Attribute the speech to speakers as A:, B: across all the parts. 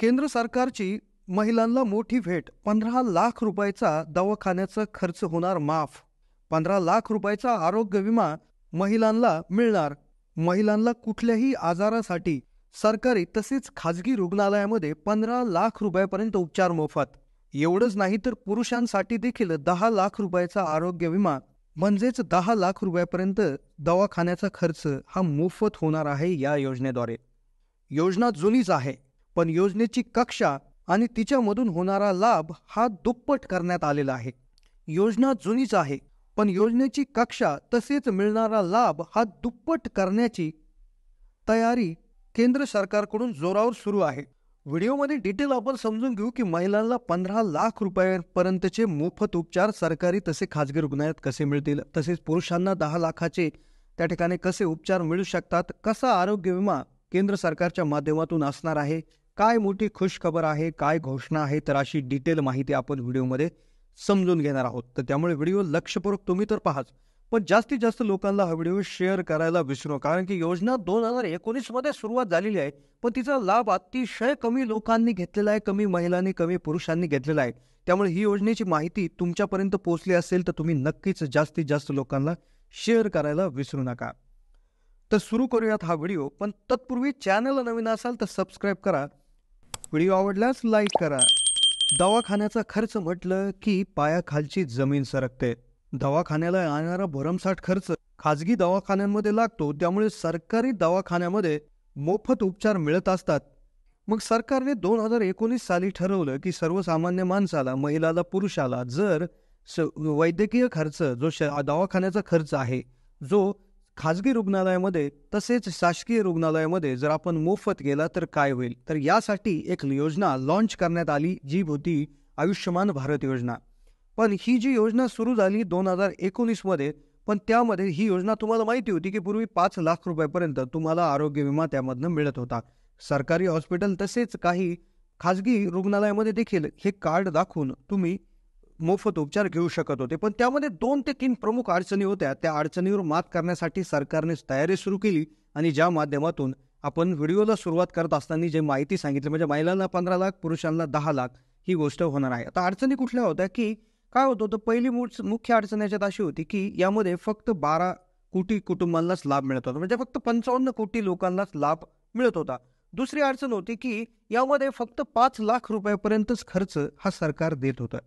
A: केंद्र सरकारची महिलांना मोठी भेट पंधरा लाख रुपयाचा दवाखान्याचा खर्च होणार माफ पंधरा लाख रुपयाचा आरोग्य विमा महिलांना मिळणार महिलांना कुठल्याही आजारासाठी सरकारी तसेच खाजगी रुग्णालयामध्ये पंधरा लाख रुपयापर्यंत उपचार मोफत एवढंच नाही तर पुरुषांसाठी देखील दहा लाख रुपयाचा आरोग्य विमा म्हणजेच दहा लाख रुपयापर्यंत दवाखान्याचा खर्च हा मोफत होणार आहे या योजनेद्वारे योजना जुनीच आहे पण योजनेची कक्षा आणि तिच्यामधून होणारा लाभ हा दुप्पट करण्यात आलेला आहे योजना जुनीच आहे पण योजनेची कक्षा तसेच मिळणारा लाभ हा दुप्पट करण्याची तयारी केंद्र सरकारकडून जोरावर सुरू आहे व्हिडिओमध्ये डिटेल आपण समजून घेऊ की महिलांना पंधरा लाख रुपयांपर्यंतचे मोफत उपचार सरकारी तसे खाजगी रुग्णालयात कसे मिळतील तसेच पुरुषांना दहा लाखाचे त्या ठिकाणी कसे उपचार मिळू शकतात कसा आरोग्य विमा केंद्र सरकारच्या माध्यमातून असणार आहे काय मोठी खुशखबर आहे काय घोषणा आहे तर अशी डिटेल माहिती आपण व्हिडिओमध्ये समजून घेणार आहोत तर त्यामुळे व्हिडिओ लक्षपूर्वक तुम्ही तर पाहाच पण जास्तीत जास्त लोकांना हा व्हिडिओ शेअर करायला विसरू कारण की योजना दोन हजार एकोणीसमध्ये सुरुवात झालेली आहे पण तिचा लाभ अतिशय कमी लोकांनी घेतलेला आहे कमी महिलांनी कमी पुरुषांनी घेतलेला आहे त्यामुळे ही योजनेची माहिती तुमच्यापर्यंत पोहोचली असेल तर तुम्ही नक्कीच जास्तीत जास्त लोकांना शेअर करायला विसरू नका तर सुरू करूयात हा व्हिडिओ पण तत्पूर्वी चॅनल नवीन असाल तर सबस्क्राईब करा व्हिडिओ आवडल्यास लाईक करा दवाखान्याचा खर्च म्हटलं की पायाखालची जमीन सरकते दवाखान्याला येणारा भरमसाठ खर्च खाजगी दवाखान्यांमध्ये लागतो त्यामुळे सरकारी दवाखान्यामध्ये मोफत उपचार मिळत असतात मग सरकारने दोन हजार एकोणीस साली ठरवलं की सर्वसामान्य माणसाला महिलाला पुरुषाला जर स वैद्यकीय खर्च जो श दवाखान्याचा खर्च आहे जो खाजगी रुग्णालयामध्ये तसेच शासकीय रुग्णालयामध्ये जर आपण मोफत गेला तर काय होईल तर यासाठी एक योजना लॉन्च करण्यात आली जी होती आयुष्यमान भारत योजना पण ही जी योजना सुरू झाली दोन हजार एकोणीसमध्ये पण त्यामध्ये ही योजना तुम्हाला माहिती होती की पूर्वी पाच लाख रुपयापर्यंत तुम्हाला आरोग्य विमा त्यामधनं मिळत होता सरकारी हॉस्पिटल तसेच काही खाजगी रुग्णालयामध्ये देखील हे कार्ड दाखवून तुम्ही मोफत उपचार घेऊ शकत होते पण त्यामध्ये दोन ते तीन प्रमुख अडचणी होत्या त्या अडचणीवर मात करण्यासाठी सरकारने तयारी सुरू केली आणि ज्या माध्यमातून आपण व्हिडिओला सुरुवात करत असताना जे माहिती सांगितली म्हणजे महिलांना पंधरा लाख पुरुषांना दहा लाख ही गोष्ट होणार आहे आता अडचणी कुठल्या होत्या की काय होतं होतं पहिली मुख्य अडचण याच्यात अशी होती की यामध्ये फक्त बारा कोटी कुटुंबांनाच लाभ मिळत होता म्हणजे फक्त पंचावन्न कोटी लोकांनाच लाभ मिळत होता दुसरी अडचण होती की यामध्ये फक्त पाच लाख रुपयापर्यंतच खर्च हा सरकार देत होता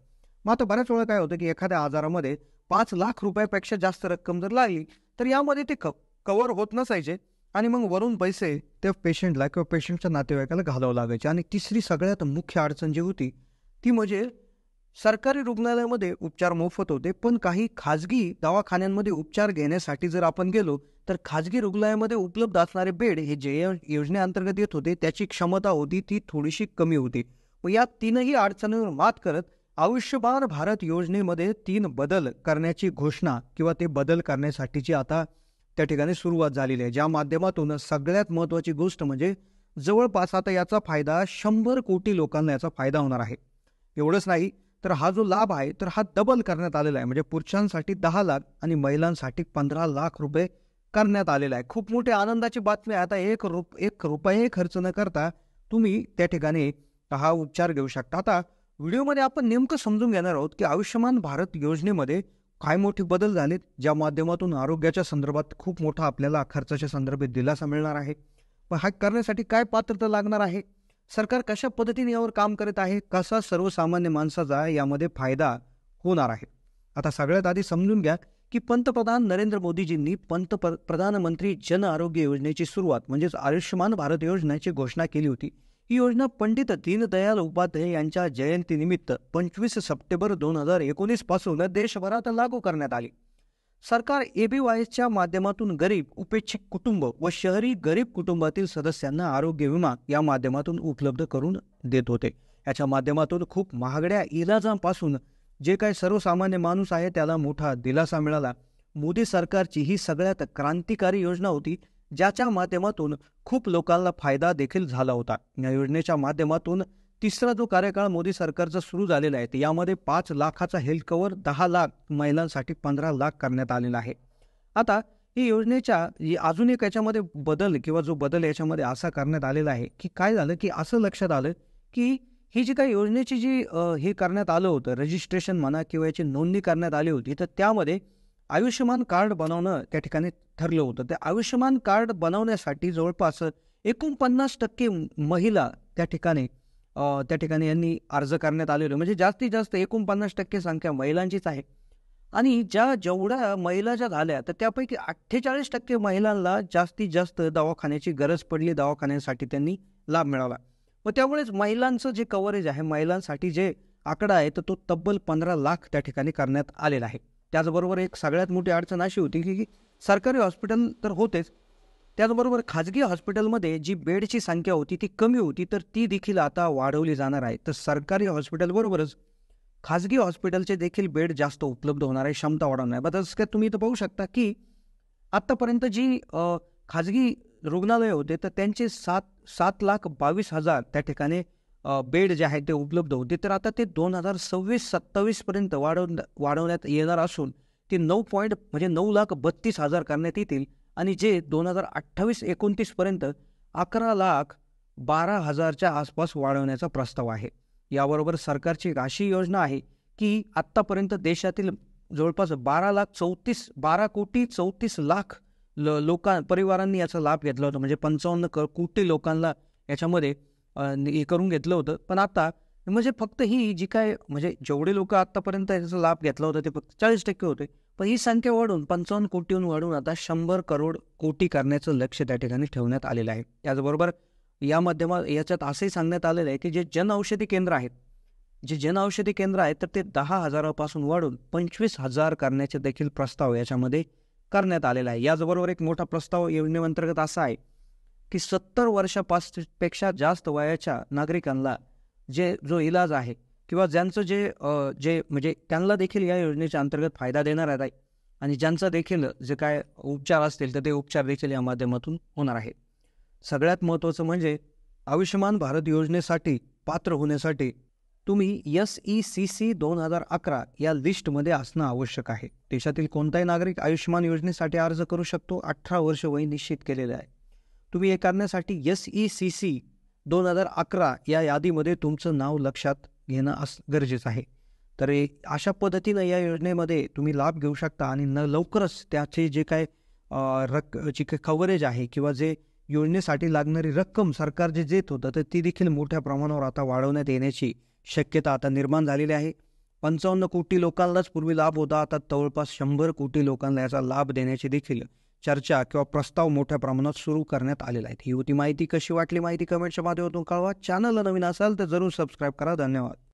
A: मग आता बऱ्याच वेळा काय होतं की एखाद्या आजारामध्ये पाच लाख रुपयापेक्षा जास्त रक्कम जर लागली तर यामध्ये ते क कवर होत नसायचे आणि मग वरून पैसे त्या पेशंटला किंवा पेशंटच्या नातेवाईकाला घालावं लागायचे आणि तिसरी सगळ्यात मुख्य अडचण जी होती ती म्हणजे सरकारी रुग्णालयामध्ये उपचार मोफत होते पण काही खाजगी दवाखान्यांमध्ये उपचार घेण्यासाठी जर आपण गेलो तर खाजगी रुग्णालयामध्ये उपलब्ध असणारे बेड हे जे योजनेअंतर्गत येत होते त्याची क्षमता होती ती थोडीशी कमी होती मग या तीनही अडचणींवर मात करत आयुष्यमान भारत योजनेमध्ये तीन बदल करण्याची घोषणा किंवा ते बदल करण्यासाठीची आता त्या ठिकाणी सुरुवात झालेली आहे ज्या माध्यमातून सगळ्यात महत्त्वाची गोष्ट म्हणजे जवळपास आता याचा फायदा शंभर कोटी लोकांना याचा फायदा होणार आहे एवढंच नाही तर हा जो लाभ आहे तर हा डबल करण्यात आलेला आहे म्हणजे पुरुषांसाठी दहा लाख आणि महिलांसाठी पंधरा लाख रुपये करण्यात आलेला आहे खूप मोठी आनंदाची बातमी आता एक रुप एक रुपये खर्च न करता तुम्ही त्या ठिकाणी हा उपचार घेऊ शकता आता व्हिडिओमध्ये आपण नेमकं समजून घेणार आहोत की आयुष्यमान भारत योजनेमध्ये काय मोठे बदल झालेत ज्या माध्यमातून आरोग्याच्या संदर्भात खूप मोठा आपल्याला खर्चाच्या संदर्भात दिलासा मिळणार आहे पण हा करण्यासाठी काय पात्रता लागणार आहे सरकार कशा पद्धतीने यावर काम करत आहे कसा सर्वसामान्य माणसाचा यामध्ये फायदा होणार आहे आता सगळ्यात आधी समजून घ्या की पंतप्रधान नरेंद्र मोदीजींनी प्रधानमंत्री जन आरोग्य योजनेची सुरुवात म्हणजेच आयुष्यमान भारत योजनेची घोषणा केली होती ही योजना पंडित दीनदयाल उपाध्याय यांच्या जयंतीनिमित्त पंचवीस सप्टेंबर दोन हजार एकोणीस पासून देशभरात लागू करण्यात आली सरकार एबीवायच्या माध्यमातून गरीब उपेक्षित कुटुंब व शहरी गरीब कुटुंबातील सदस्यांना आरोग्य विमा या माध्यमातून उपलब्ध करून देत होते याच्या माध्यमातून खूप महागड्या इलाजांपासून जे काही सर्वसामान्य माणूस आहे त्याला मोठा दिलासा मिळाला मोदी सरकारची ही सगळ्यात क्रांतिकारी योजना होती ज्याच्या माध्यमातून खूप लोकांना फायदा देखील झाला होता या योजनेच्या माध्यमातून तिसरा जो कार्यकाळ मोदी सरकारचा सुरू झालेला आहे यामध्ये पाच लाखाचा हेल्थ कवर दहा लाख महिलांसाठी पंधरा लाख करण्यात आलेला आहे आता ही योजनेच्या अजून एक याच्यामध्ये बदल किंवा जो बदल याच्यामध्ये असा करण्यात आलेला आहे की काय झालं की असं लक्षात आलं की ही जी काही योजनेची जी हे करण्यात आलं होतं रजिस्ट्रेशन म्हणा किंवा याची नोंदणी करण्यात आली होती तर त्यामध्ये आयुष्यमान कार्ड बनवणं त्या ठिकाणी ठरलं होतं ते आयुष्यमान कार्ड बनवण्यासाठी जवळपास एकोणपन्नास टक्के महिला त्या ठिकाणी त्या ठिकाणी यांनी अर्ज करण्यात आलेले म्हणजे जास्तीत जास्त एकोणपन्नास टक्के संख्या महिलांचीच आहे आणि ज्या जेवढ्या महिला ज्या झाल्या तर त्यापैकी अठ्ठेचाळीस टक्के महिलांना जास्तीत जास्त दवाखान्याची गरज पडली दवाखान्यासाठी त्यांनी लाभ मिळाला व त्यामुळेच महिलांचं जे कव्हरेज आहे महिलांसाठी जे आकडा आहे तर तो तब्बल पंधरा लाख त्या ठिकाणी करण्यात आलेला आहे त्याचबरोबर एक सगळ्यात मोठी अडचण अशी होती की सरकारी हॉस्पिटल तर होतेच त्याचबरोबर खाजगी हॉस्पिटलमध्ये जी बेडची संख्या होती ती कमी होती तर ती देखील आता वाढवली जाणार आहे तर सरकारी हॉस्पिटलबरोबरच खाजगी हॉस्पिटलचे देखील बेड जास्त उपलब्ध होणार आहे क्षमता वाढवणार आहे बदल काय तुम्ही तर पाहू शकता की आत्तापर्यंत जी खाजगी रुग्णालय होते तर त्यांचे सात सात लाख बावीस हजार त्या ठिकाणी बेड जे आहेत ते उपलब्ध होते तर आता ते दोन हजार सव्वीस सत्तावीसपर्यंत वाढवण्या वाढवण्यात येणार असून ते नऊ पॉईंट म्हणजे नऊ लाख बत्तीस हजार करण्यात येतील आणि जे दोन हजार अठ्ठावीस एकोणतीसपर्यंत अकरा लाख बारा हजारच्या आसपास वाढवण्याचा प्रस्ताव आहे याबरोबर सरकारची अशी योजना आहे की आत्तापर्यंत देशातील जवळपास बारा लाख चौतीस बारा कोटी चौतीस लाख ल लोकां परिवारांनी याचा लाभ घेतला होता म्हणजे पंचावन्न क कोटी लोकांना याच्यामध्ये हे करून घेतलं होतं पण आता म्हणजे फक्त ही जी काय म्हणजे जेवढे लोक आतापर्यंत याचा लाभ घेतला होता ते फक्त चाळीस टक्के होते पण ही संख्या वाढून पंचावन्न कोटीहून वाढून आता शंभर करोड कोटी करण्याचं लक्ष त्या ठिकाणी ठेवण्यात आलेलं आहे त्याचबरोबर या माध्यमात याच्यात असंही सांगण्यात आलेलं आहे की जे जनऔषधी केंद्र आहेत जे जनऔषधी केंद्र आहेत तर ते दहा हजारापासून वाढून पंचवीस हजार करण्याचे देखील प्रस्ताव याच्यामध्ये करण्यात आलेला आहे याचबरोबर एक मोठा प्रस्ताव योजनेअंतर्गत असा आहे की सत्तर वर्षापासपेक्षा जास्त वयाच्या नागरिकांना जे जो इलाज आहे किंवा ज्यांचं जे जे म्हणजे त्यांना देखील या योजनेच्या अंतर्गत फायदा देणार आहे आणि ज्यांचा देखील जे काय उपचार असतील तर ते उपचार देखील या माध्यमातून होणार आहे सगळ्यात महत्त्वाचं म्हणजे आयुष्यमान भारत योजनेसाठी पात्र होण्यासाठी तुम्ही एस ई सी सी दोन हजार अकरा या लिस्टमध्ये असणं आवश्यक आहे देशातील कोणताही नागरिक आयुष्यमान योजनेसाठी अर्ज करू शकतो अठरा वर्ष वय निश्चित केलेले आहे तुम्ही हे करण्यासाठी एस ई सी सी दोन हजार अकरा या यादीमध्ये तुमचं नाव लक्षात घेणं अस गरजेचं आहे तर अशा पद्धतीनं या योजनेमध्ये तुम्ही लाभ घेऊ शकता आणि न लवकरच त्याचे जे काय रक् जी काही कव्हरेज आहे किंवा जे योजनेसाठी लागणारी रक्कम सरकार जे देत होतं तर ती देखील मोठ्या प्रमाणावर आता वाढवण्यात येण्याची शक्यता आता निर्माण झालेली आहे पंचावन्न कोटी लोकांनाच पूर्वी लाभ होता आता जवळपास शंभर कोटी लोकांना याचा लाभ देण्याची देखील चर्चा किंवा प्रस्ताव मोठ्या प्रमाणात सुरू करण्यात आलेला आहे ही होती माहिती कशी वाटली माहिती कमेंटच्या माध्यमातून कळवा चॅनल नवीन असाल तर जरूर सबस्क्राईब करा धन्यवाद